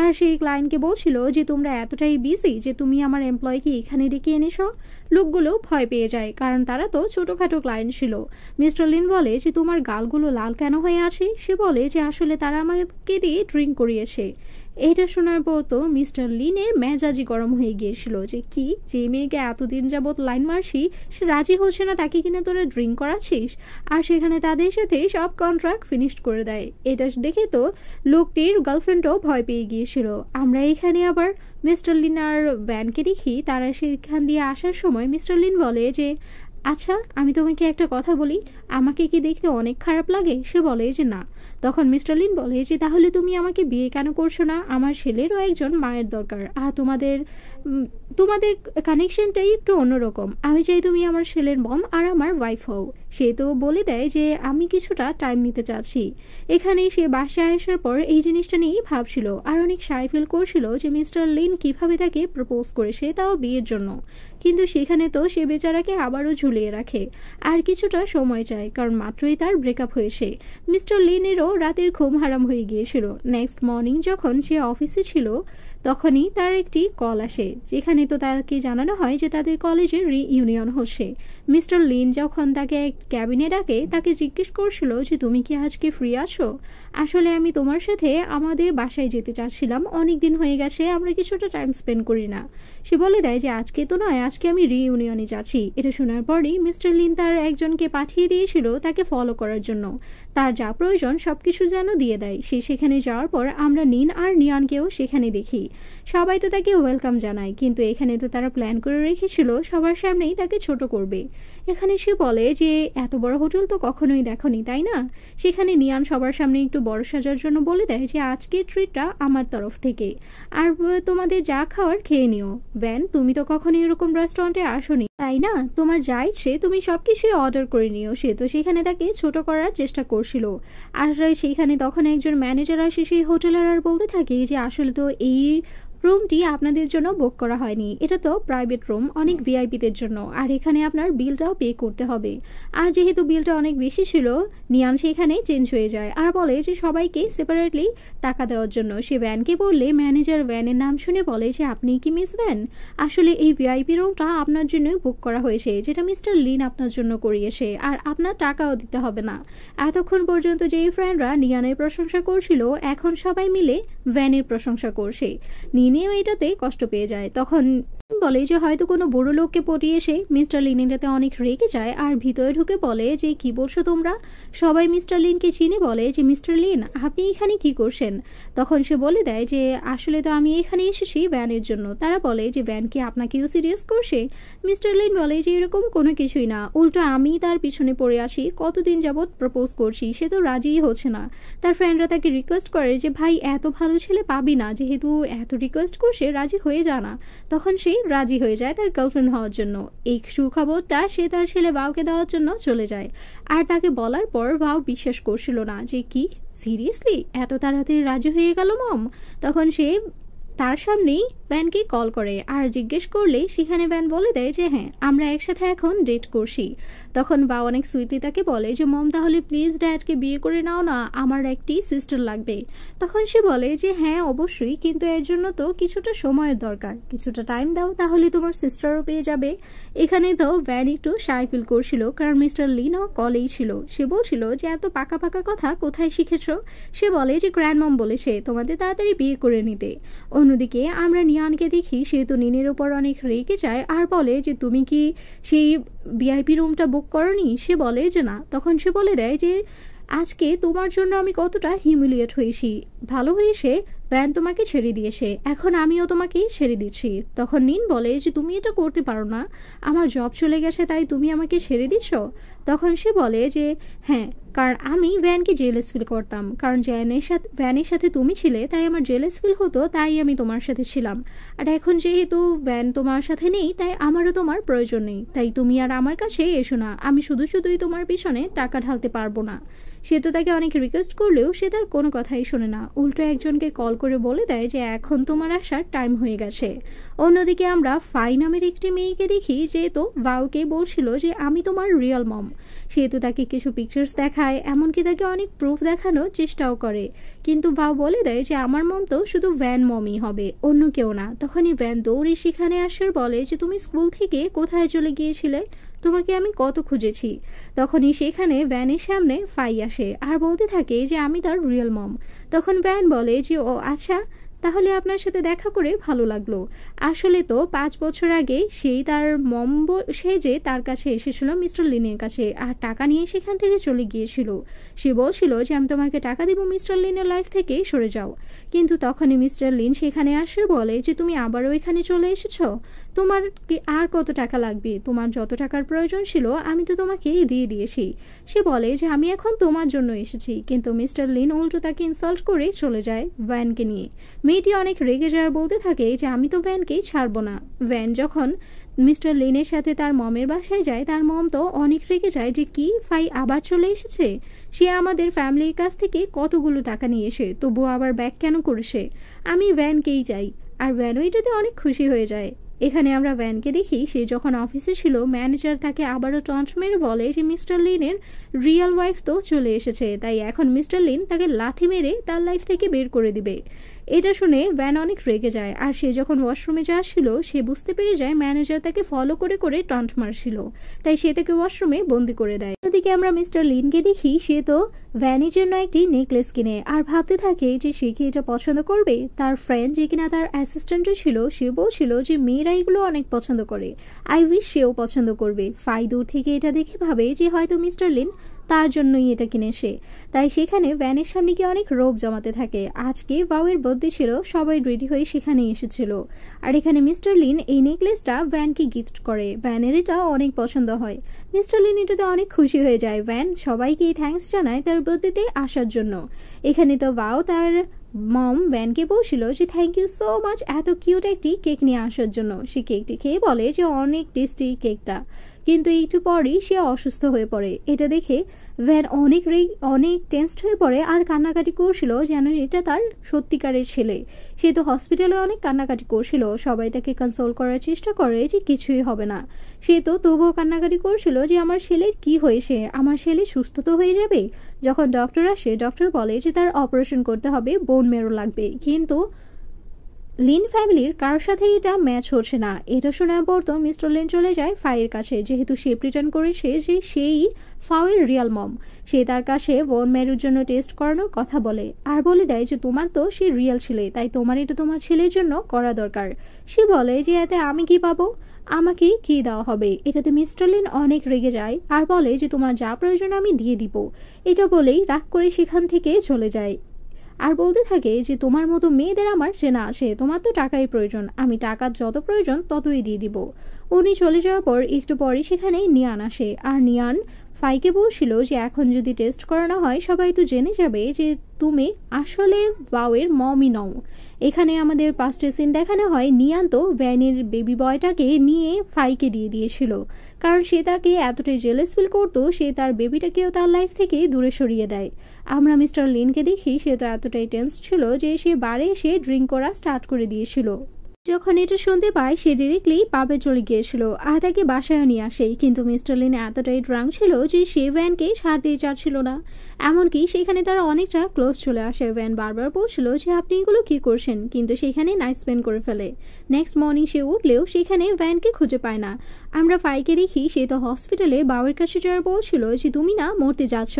আর সেই ক্লায়েন্টকে বলছিল যে তোমরা এতটাই বিজি যে তুমি আমার আমার এমপ্লয়কে এখানে ডেকে এনেছো লোকগুলো ভয় পেয়ে যায় কারণ তারা তো ছোটখাটো ক্লায়েন্ট ছিল মিস্টার লিন বলে যে তোমার গালগুলো লাল কেন হয়ে আছে সে বলে যে আসলে তারা আমাকে দিয়ে ড্রিঙ্ক করিয়েছে এটা শোনার পর তো মিস্টার লিনের মেজাজি গরম হয়ে গিয়েছিল যে কি যে মেয়েকে এতদিন যাবৎ লাইন মারছি সে রাজি হচ্ছে না তাকে কিনে তোরা ড্রিঙ্ক করাচ্ছিস আর সেখানে তাদের সাথে সব কন্ট্রাক্ট ফিনিশ করে দেয় এটা দেখে তো লোকটির গার্লফ্রেন্ডও ভয় পেয়ে গিয়েছিল আমরা এখানে আবার মিস্টার লিন আর ব্যানকে দেখি তারা সেখান দিয়ে আসার সময় মিস্টার লিন বলে যে আচ্ছা আমি তোমাকে একটা কথা বলি আমাকে কি দেখতে অনেক খারাপ লাগে সে বলে যে না তখন মিস্টার লিন বলে যে তাহলে তুমি আমাকে বিয়ে কেন করছো না আমার ছেলেরও একজন মায়ের দরকার আর তোমাদের তোমাদের কানেকশনটাই একটু অন্যরকম আমি চাই তুমি আমার ছেলের মম আর আমার ওয়াইফ হও সে তো বলে দেয় যে আমি কিছুটা টাইম নিতে চাচ্ছি এখানে সে বাসায় আসার পর এই জিনিসটা নিয়েই ভাবছিল আর অনেক সাই ফিল করছিল যে মিস্টার লিন কিভাবে তাকে প্রপোজ করেছে তাও বিয়ের জন্য কিন্তু সেখানে তো সে বেচারাকে আবারও ঝুলিয়ে রাখে আর কিছুটা সময় চায় কারণ মাত্রই তার ব্রেকআপ হয়েছে মিস্টার লিনেরও রাতের ঘুম হারাম হয়ে গিয়েছিল নেক্সট মর্নিং যখন সে অফিসে ছিল তখনই তার একটি কল আসে যেখানে তো তাকে জানানো হয় যে তাদের কলেজে ইউনিয়ন হচ্ছে মিস্টার লিন যখন তাকে ক্যাবিনে ডাকে তাকে জিজ্ঞেস করছিল যে তুমি কি আজকে ফ্রি আছো আসলে আমি তোমার সাথে আমাদের বাসায় যেতে চাচ্ছিলাম অনেক দিন হয়ে গেছে আমরা কিছুটা টাইম স্পেন্ড করি না সে বলে দেয় যে আজকে তো নয় আজকে আমি রিইউনিয়নে যাচ্ছি এটা শোনার পরই মিস্টার লিন তার একজনকে পাঠিয়ে দিয়েছিল তাকে ফলো করার জন্য তার যা প্রয়োজন সবকিছু যেন দিয়ে দেয় সে সেখানে যাওয়ার পর আমরা নিন আর নিয়ানকেও সেখানে দেখি সবাই তো তাকে ওয়েলকাম জানায় কিন্তু এখানে তো তারা প্ল্যান করে রেখেছিল সবার সামনেই তাকে ছোট করবে এখানে সে বলে যে এত বড় হোটেল তো কখনোই দেখনি তাই না সেখানে নিয়ান সবার সামনে একটু বড় সাজার জন্য বলে দেয় যে আজকে ট্রিটটা আমার তরফ থেকে আর তোমাদের যা খাওয়ার খেয়ে নিও ভ্যান তুমি তো কখনো এরকম রেস্টুরেন্টে আসনি তাই না তোমার যা ইচ্ছে তুমি সবকিছুই অর্ডার করে নিও সে তো সেখানে তাকে ছোট করার চেষ্টা করছিল আর সেখানে তখন একজন ম্যানেজার আসে সেই হোটেলের আর বলতে থাকে যে আসলে তো এই রুমটি আপনাদের জন্য বুক করা হয়নি এটা তো প্রাইভেট রুম অনেক ভিআইপিদের জন্য আর এখানে আপনার বিলটাও পে করতে হবে আর যেহেতু বিলটা অনেক বেশি ছিল নিয়ান সেখানে চেঞ্জ হয়ে যায় আর বলে যে সবাইকে সেপারেটলি টাকা দেওয়ার জন্য সে ভ্যানকে বললে ম্যানেজার ভ্যানের নাম শুনে বলে যে আপনি কি মিস ভ্যান আসলে এই ভিআইপি রুমটা আপনার জন্য বুক করা হয়েছে যেটা মিস্টার লিন আপনার জন্য করিয়েছে আর আপনার টাকাও দিতে হবে না এতক্ষণ পর্যন্ত যেই ফ্রেন্ডরা নিয়ানের প্রশংসা করছিল এখন সবাই মিলে ভ্যানের প্রশংসা করছে নিনেও এটাতে কষ্ট পেয়ে যায় তখন বলে যে হয়তো কোনো বুড়ো লোককে পটিয়ে এসে মিস্টার লিনেটাতে অনেক রেগে যায় আর ভিতরে ঢুকে বলে যে কি বলছো তোমরা সবাই মিস্টার লিনকে চিনে বলে যে মিস্টার লিন আপনি এখানে কি করছেন তখন সে বলে দেয় যে আসলে তো আমি এখানে এসেছি ভ্যানের জন্য তারা বলে যে ভ্যান কি আপনাকেও সিরিয়াস করছে মিস্টার লিন বলে যে এরকম কোনো কিছুই না উল্টো আমি তার পিছনে পড়ে আসি কতদিন যাবৎ প্রপোজ করছি সে তো রাজিই হচ্ছে না তার ফ্রেন্ডরা তাকে রিকোয়েস্ট করে যে ভাই এত ভালো ছেলে পাবি না যেহেতু এত রিকোয়েস্ট করছে রাজি হয়ে যা না তখন সে রাজি হয়ে যায় তার গার্লফ্রেন্ড হওয়ার জন্য এই সুখবরটা সে তার ছেলে বাউকে দেওয়ার জন্য চলে যায় আর তাকে বলার পর বাউ বিশ্বাস করছিল না যে কি সিরিয়াসলি এত তাড়াতাড়ি রাজি হয়ে গেল মম তখন সে তার সামনেই ব্যানকে কল করে আর জিজ্ঞেস করলে সেখানে ব্যান বলে দেয় যে হ্যাঁ আমরা একসাথে এখন ডেট করছি তখন বা অনেক সুইটলি তাকে বলে যে মম তাহলে প্লিজ ড্যাডকে বিয়ে করে নাও না আমার একটি সিস্টার লাগবে তখন সে বলে যে হ্যাঁ অবশ্যই কিন্তু এর জন্য তো কিছুটা সময়ের দরকার কিছুটা টাইম দাও তাহলে তোমার সিস্টারও পেয়ে যাবে এখানে তো ব্যান একটু সাই ফিল করছিল কারণ মিস্টার লিনও কলেই ছিল সে বলছিল যে এত পাকা পাকা কথা কোথায় শিখেছ সে বলে যে গ্র্যান্ড মম বলেছে তোমাদের তাড়াতাড়ি বিয়ে করে নিতে অন্যদিকে আমরা নিয়ানকে দেখি সে তো নিনের ওপর অনেক রেগে যায় আর বলে যে তুমি কি সেই ভিআইপি রুমটা বুক করনি সে বলে যে না তখন সে বলে দেয় যে আজকে তোমার জন্য আমি কতটা হিউমিলিয়েট হয়েছি ভালো হয়েছে ভ্যান তোমাকে ছেড়ে দিয়েছে এখন আমিও তোমাকে ছেড়ে দিচ্ছি তখন নিন বলে যে তুমি এটা করতে পারো না আমার জব চলে গেছে তাই তুমি আমাকে ছেড়ে দিচ্ছ তখন সে বলে যে হ্যাঁ কারণ আমি ভ্যানকে জেল ফিল করতাম কারণ জ্যানের সাথে ভ্যানের সাথে তুমি ছিলে তাই আমার জেল ফিল হতো তাই আমি তোমার সাথে ছিলাম আর এখন যেহেতু ভ্যান তোমার সাথে নেই তাই আমারও তোমার প্রয়োজন নেই তাই তুমি আর আমার কাছে এসো না আমি শুধু শুধুই তোমার পিছনে টাকা ঢালতে পারবো না সে তো তাকে অনেক রিকোয়েস্ট করলেও সে তার কোনো কথাই শোনে না উল্টো একজনকে কল করে বলে দেয় যে এখন তোমার আসার টাইম হয়ে গেছে অন্যদিকে আমরা ফাই নামের একটি মেয়েকে দেখি যে তো বাউকে বলছিল যে আমি তোমার রিয়াল মম সে তো তাকে কিছু পিকচার্স দেখায় এমনকি তাকে অনেক প্রুফ দেখানোর চেষ্টাও করে কিন্তু বাউ বলে দেয় যে আমার মম তো শুধু ভ্যান মমই হবে অন্য কেউ না তখনই ভ্যান দৌড়ে সেখানে আসার বলে যে তুমি স্কুল থেকে কোথায় চলে গিয়েছিলে তোমাকে আমি কত খুঁজেছি তখনই সেখানে ভ্যানের সামনে ফাই আসে আর বলতে থাকে যে আমি তার রিয়েল মম তখন ভ্যান বলে যে ও আচ্ছা তাহলে আপনার সাথে দেখা করে ভালো লাগলো আসলে তো পাঁচ বছর আগে সেই তার মম সে যে তার কাছে এসেছিল মিস্টার লিনের কাছে আর টাকা নিয়ে সেখান থেকে চলে গিয়েছিল সে বলছিল যে আমি তোমাকে টাকা দেবো মিস্টার লিনের লাইফ থেকে সরে যাও কিন্তু তখনই মিস্টার লিন সেখানে আসে বলে যে তুমি আবারও এখানে চলে এসেছো তোমার কি আর কত টাকা লাগবে তোমার যত টাকার প্রয়োজন ছিল আমি তো তোমাকে দিয়ে দিয়েছি সে বলে যে আমি এখন তোমার জন্য এসেছি কিন্তু মিস্টার লিন উল্টো তাকে ইনসাল্ট করে চলে যায় ভ্যানকে নিয়ে মেয়েটি অনেক রেগে যায় বলতে থাকে যে আমি তো ভ্যানকেই ছাড়বো না ভ্যান যখন মিস্টার লিনের সাথে তার মমের বাসায় যায় তার মম তো অনেক রেগে যায় যে কি ফাই আবার চলে এসেছে সে আমাদের ফ্যামিলির কাছ থেকে কতগুলো টাকা নিয়ে এসে তবু আবার ব্যাক কেন করেছে আমি ভ্যানকেই চাই আর ভ্যান ওইটাতে অনেক খুশি হয়ে যায় এখানে আমরা ভ্যানকে দেখি সে যখন অফিসে ছিল ম্যানেজার তাকে আবারও টঞ্চ মেরে বলে যে মিস্টার লিনের রিয়েল ওয়াইফ তো চলে এসেছে তাই এখন মিস্টার লিন তাকে লাথি মেরে তার লাইফ থেকে বের করে দিবে এটা শুনে ভ্যান অনেক রেগে যায় আর সে যখন ওয়াশরুমে ছিল সে বুঝতে পেরে যায় ম্যানেজার তাকে ফলো করে করে টন্ট মারছিল তাই সে তাকে ওয়াশরুমে বন্দি করে দেয় ওদিকে আমরা মিস্টার লিনকে দেখি সে তো ভ্যানের জন্য একটি নেকলেস কিনে আর ভাবতে থাকে যে সে কি এটা পছন্দ করবে তার ফ্রেন্ড যে কিনা তার অ্যাসিস্ট্যান্টও ছিল সে বলছিল যে মেয়েরা এগুলো অনেক পছন্দ করে আই উইশ সেও পছন্দ করবে ফাই দূর থেকে এটা দেখে ভাবে যে হয়তো মিস্টার লিন তার জন্যই এটা কিনে সে তাই সেখানে ভ্যানের সামনে গিয়ে অনেক রোপ জমাতে থাকে আজকে বাউয়ের বদ্যে ছিল সবাই রেডি হয়ে সেখানেই এসেছিল আর এখানে মিস্টার লিন এই নেকলেসটা ভ্যানকে গিফট করে ভ্যানের এটা অনেক পছন্দ হয় মিস্টার লিন এটাতে অনেক খুশি হয়ে যায় ভ্যান সবাইকে থ্যাঙ্কস জানায় তার বদ্যেতে আসার জন্য এখানে তো বাউ তার মম ভ্যানকে বলছিল যে থ্যাংক ইউ সো মাচ এত কিউট একটি কেক নিয়ে আসার জন্য সে কেকটি খেয়ে বলে যে অনেক টেস্টি কেকটা কিন্তু একটু পরেই সে অসুস্থ হয়ে পড়ে এটা দেখে ভ্যান অনেক রে অনেক টেন্সড হয়ে পড়ে আর কান্নাকাটি করছিল যেন এটা তার সত্যিকারের ছেলে সে তো হসপিটালে অনেক কান্নাকাটি করছিল সবাই তাকে কনসোল করার চেষ্টা করে যে কিছুই হবে না সে তো তবুও কান্নাকাটি করছিল যে আমার ছেলের কি হয়েছে আমার ছেলে সুস্থ তো হয়ে যাবে যখন ডক্টর আসে ডক্টর বলে যে তার অপারেশন করতে হবে বোন মেরো লাগবে কিন্তু লিন ফ্যামিলির কারোর সাথে এটা ম্যাচ হচ্ছে না এটা শোনার পর তো মিস্টার লিন চলে যায় ফাইয়ের কাছে যেহেতু সে প্রিটার্ন করেছে যে সেই ফাউয়ের রিয়াল মম সে তার কাছে বোন ম্যারির জন্য টেস্ট করানোর কথা বলে আর বলে দেয় যে তোমার তো সে রিয়াল ছেলে তাই তোমার এটা তোমার ছেলের জন্য করা দরকার সে বলে যে এতে আমি কি পাবো আমাকে কি দেওয়া হবে এটাতে মিস্টার লিন অনেক রেগে যায় আর বলে যে তোমার যা প্রয়োজন আমি দিয়ে দিব এটা বলেই রাগ করে সেখান থেকে চলে যায় আর বলতে থাকে যে তোমার মতো মেয়েদের আমার সে না আসে তোমার তো টাকাই প্রয়োজন আমি টাকা যত প্রয়োজন ততই দিয়ে দিব উনি চলে যাওয়ার পর একটু পরই সেখানেই নিয়ান আসে আর নিয়ান ফাইকে বলছিল যে এখন যদি টেস্ট করানো হয় সবাই তো জেনে যাবে যে তুমি আসলে বাউয়ের মমি নও এখানে আমাদের পাস্টে সিন দেখানো হয় নিয়ান্ত ভ্যানের বেবি বয়টাকে নিয়ে ফাইকে দিয়ে দিয়েছিল কারণ সে তাকে এতটাই জেলেস ফিল করতো সে তার বেবিটাকেও তার লাইফ থেকে দূরে সরিয়ে দেয় আমরা মিস্টার লিনকে দেখি সে তো এতটাই টেন্স ছিল যে সে বারে এসে ড্রিঙ্ক করা স্টার্ট করে দিয়েছিল যখন এটা শুনতে পায় সে ডিরেক্টলি পাবে চলে গিয়েছিল আর তাকে বাসায় নিয়ে আসে কিন্তু মিস্টার লিন এতটাই ড্রাং ছিল যে সে ভ্যানকে সার দিয়ে চাচ্ছিল না এমনকি সেখানে তারা অনেকটা ক্লোজ চলে আসে ভ্যান বারবার পৌঁছলো যে আপনি এগুলো কি করছেন কিন্তু সেখানে নাইট স্পেন্ড করে ফেলে নেক্সট মর্নিং সে উঠলেও সেখানে ভ্যানকে খুঁজে পায় না আমরা ফাইকে দেখি সে তো হসপিটালে বাবার কাছে যাওয়ার বলছিল যে তুমি না মরতে যাচ্ছ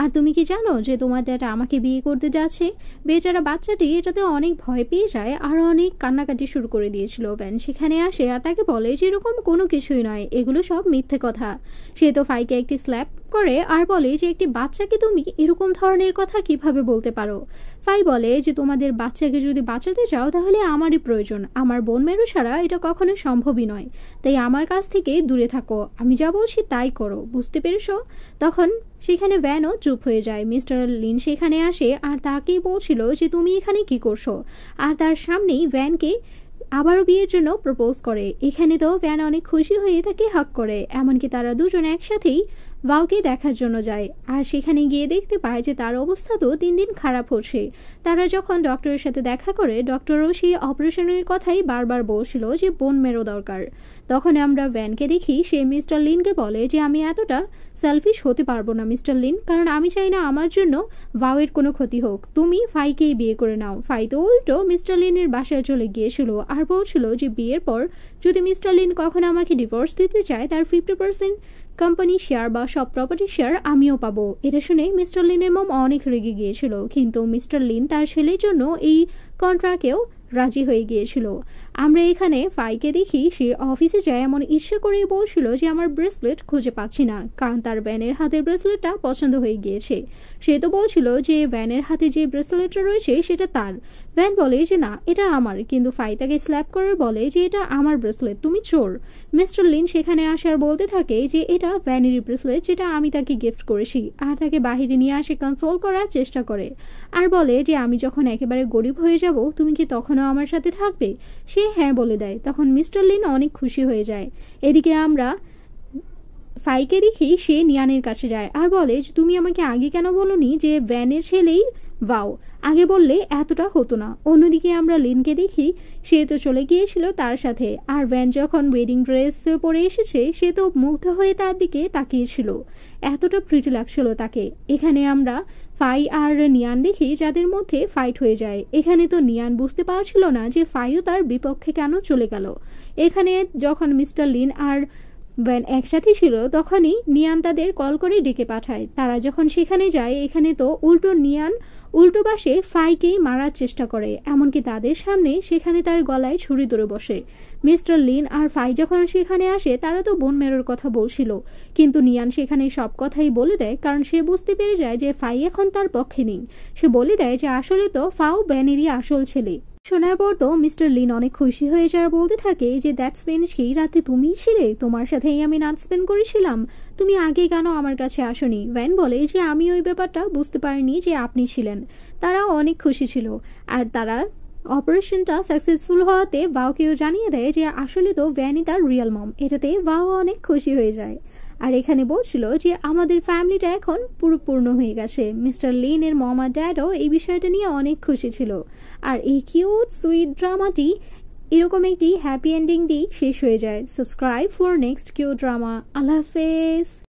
আর তুমি কি জানো যে তোমার ড্যাটা আমাকে বিয়ে করতে যাচ্ছে বেচারা বাচ্চাটি এটাতে অনেক ভয় পেয়ে যায় আর অনেক কান্নাকাটি শুরু করে দিয়েছিল ভ্যান সেখানে আসে আর তাকে বলে যে এরকম কোনো কিছুই নয় এগুলো সব মিথ্যে কথা সে তো ফাইকে একটি স্ল্যাপ করে আর বলে যে একটি বাচ্চাকে তুমি তুমি এরকম ধরনের কথা কিভাবে বলতে পারো ফাই বলে যে তোমাদের বাচ্চাকে যদি বাঁচাতে চাও তাহলে আমারই প্রয়োজন আমার বোন মেরু ছাড়া এটা কখনো সম্ভবই নয় তাই আমার কাছ থেকে দূরে থাকো আমি যা বলছি তাই করো বুঝতে পেরেছো তখন সেখানে ভ্যানও চুপ হয়ে যায় মিস্টার লিন সেখানে আসে আর তাকেই বলছিল যে তুমি এখানে কি করছো আর তার সামনেই ভ্যানকে আবারও বিয়ের জন্য প্রপোজ করে এখানে তো ভ্যান অনেক খুশি হয়ে তাকে হাক করে এমনকি তারা দুজন একসাথেই বাউকে দেখার জন্য যায় আর সেখানে গিয়ে দেখতে পায় যে তার অবস্থা তো দিন দিন খারাপ হচ্ছে তারা যখন ডক্টরের সাথে দেখা করে ডক্টরও সেই অপারেশনের কথাই বারবার বলছিল যে বোন মেরো দরকার তখন আমরা ভ্যানকে দেখি সে মিস্টার লিনকে বলে যে আমি এতটা সেলফিশ হতে পারবো না মিস্টার লিন কারণ আমি চাই না আমার জন্য ভাউয়ের কোনো ক্ষতি হোক তুমি ফাইকেই বিয়ে করে নাও ফাই তো উল্টো মিস্টার লিনের বাসায় চলে গিয়েছিল আর বলছিল যে বিয়ের পর যদি মিস্টার লিন কখনো আমাকে ডিভোর্স দিতে চায় তার ফিফটি পার্সেন্ট কোম্পানি শেয়ার বা সব প্রপার্টি শেয়ার আমিও পাবো এটা শুনে মিস্টার লিনের মম অনেক রেগে গিয়েছিল কিন্তু মিস্টার লিন তার ছেলের জন্য এই কন্ট্রাক্টেও রাজি হয়ে গিয়েছিল আমরা এখানে ফাইকে দেখি সে অফিসে যায় এমন ইচ্ছে করেই বলছিল যে আমার ব্রেসলেট খুঁজে পাচ্ছি না কারণ তার ভ্যানের হাতের ব্রেসলেটটা পছন্দ হয়ে গিয়েছে সে তো বলছিল যে ভ্যানের হাতে যে ব্রেসলেটটা রয়েছে সেটা তার ভ্যান বলে যে না এটা আমার কিন্তু ফাই তাকে স্ল্যাপ করে বলে যে এটা আমার ব্রেসলেট তুমি চোর মিস্টার লিন সেখানে আসার বলতে থাকে যে এটা ভ্যানেরই ব্রেসলেট যেটা আমি তাকে গিফট করেছি আর তাকে বাহিরে নিয়ে আসে কনসোল করার চেষ্টা করে আর বলে যে আমি যখন একেবারে গরিব হয়ে যাব তুমি কি তখনও আমার সাথে থাকবে সে অনেকেই হ্যাঁ বলে দেয় তখন মিস্টার লিন অনেক খুশি হয়ে যায় এদিকে আমরা ফাইকে দেখি সে নিয়ানের কাছে যায় আর বলে যে তুমি আমাকে আগে কেন বলনি যে ভ্যানের ছেলেই বাও আগে বললে এতটা হতো না অন্যদিকে আমরা লিনকে দেখি সে তো চলে গিয়েছিল তার সাথে আর ভ্যান যখন ওয়েডিং ড্রেস পরে এসেছে সে তো মুগ্ধ হয়ে তার দিকে তাকিয়েছিল এতটা প্রিটি লাগছিল তাকে এখানে আমরা ফাই আর নিয়ান দেখি যাদের মধ্যে ফাইট হয়ে যায় এখানে তো নিয়ান বুঝতে পারছিল না যে ফাইও তার বিপক্ষে কেন চলে গেল এখানে যখন মিস্টার লিন আর ভ্যান একসাথে ছিল তখনই নিয়ান তাদের কল করে ডেকে পাঠায় তারা যখন সেখানে যায় এখানে তো উল্টো নিয়ান উল্টো পাশে ফাইকেই মারার চেষ্টা করে এমনকি তাদের সামনে সেখানে তার গলায় ছুরি ধরে বসে মিস্টার লিন আর ফাই যখন সেখানে আসে তারা তো বোন মেরোর কথা বলছিল কিন্তু নিয়ান সেখানে সব কথাই বলে দেয় কারণ সে বুঝতে পেরে যায় যে ফাই এখন তার পক্ষে নেই সে বলে দেয় যে আসলে তো ফাও ব্যানেরই আসল ছেলে শোনার পর তো মিস্টার লিন অনেক খুশি হয়ে যাওয়া বলতে থাকে যে দ্যাটসম্যান সেই রাতে তুমিই ছিলে তোমার সাথেই আমি নাচ স্পেন্ড করেছিলাম তুমি আগে কেন আমার কাছে আসনি ভ্যান বলে যে আমি ওই ব্যাপারটা বুঝতে পারিনি যে আপনি ছিলেন তারাও অনেক খুশি ছিল আর তারা অপারেশনটা সাকসেসফুল হওয়াতে বাউকেও জানিয়ে দেয় যে আসলে তো ভ্যানই তার রিয়াল মম এটাতে বাও অনেক খুশি হয়ে যায় আর এখানে বলছিল যে আমাদের ফ্যামিলিটা এখন পুরোপূর্ণ হয়ে গেছে মিস্টার লিনের মমা ড্যাডও এই বিষয়টা নিয়ে অনেক খুশি ছিল আর এই কিউট সুইট ড্রামাটি এরকম একটি হ্যাপি এন্ডিং দিক শেষ হয়ে যায় subscribe for next Q drama আল্লাহ হাফেজ